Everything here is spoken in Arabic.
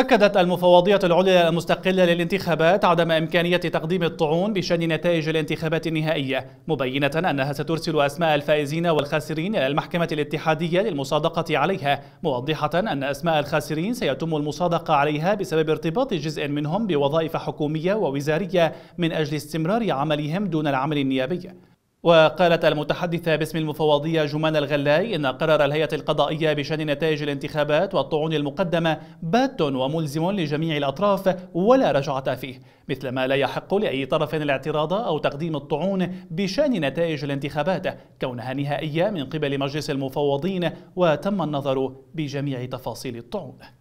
أكدت المفوضية العليا المستقلة للانتخابات عدم إمكانية تقديم الطعون بشأن نتائج الانتخابات النهائية مبينة أنها سترسل أسماء الفائزين والخاسرين إلى المحكمة الاتحادية للمصادقة عليها موضحة أن أسماء الخاسرين سيتم المصادقة عليها بسبب ارتباط جزء منهم بوظائف حكومية ووزارية من أجل استمرار عملهم دون العمل النيابي وقالت المتحدثة باسم المفوضية جمان الغلاي إن قرار الهيئة القضائية بشأن نتائج الانتخابات والطعون المقدمة بات وملزم لجميع الأطراف ولا رجعة فيه مثلما لا يحق لأي طرف الاعتراض أو تقديم الطعون بشأن نتائج الانتخابات كونها نهائية من قبل مجلس المفوضين وتم النظر بجميع تفاصيل الطعون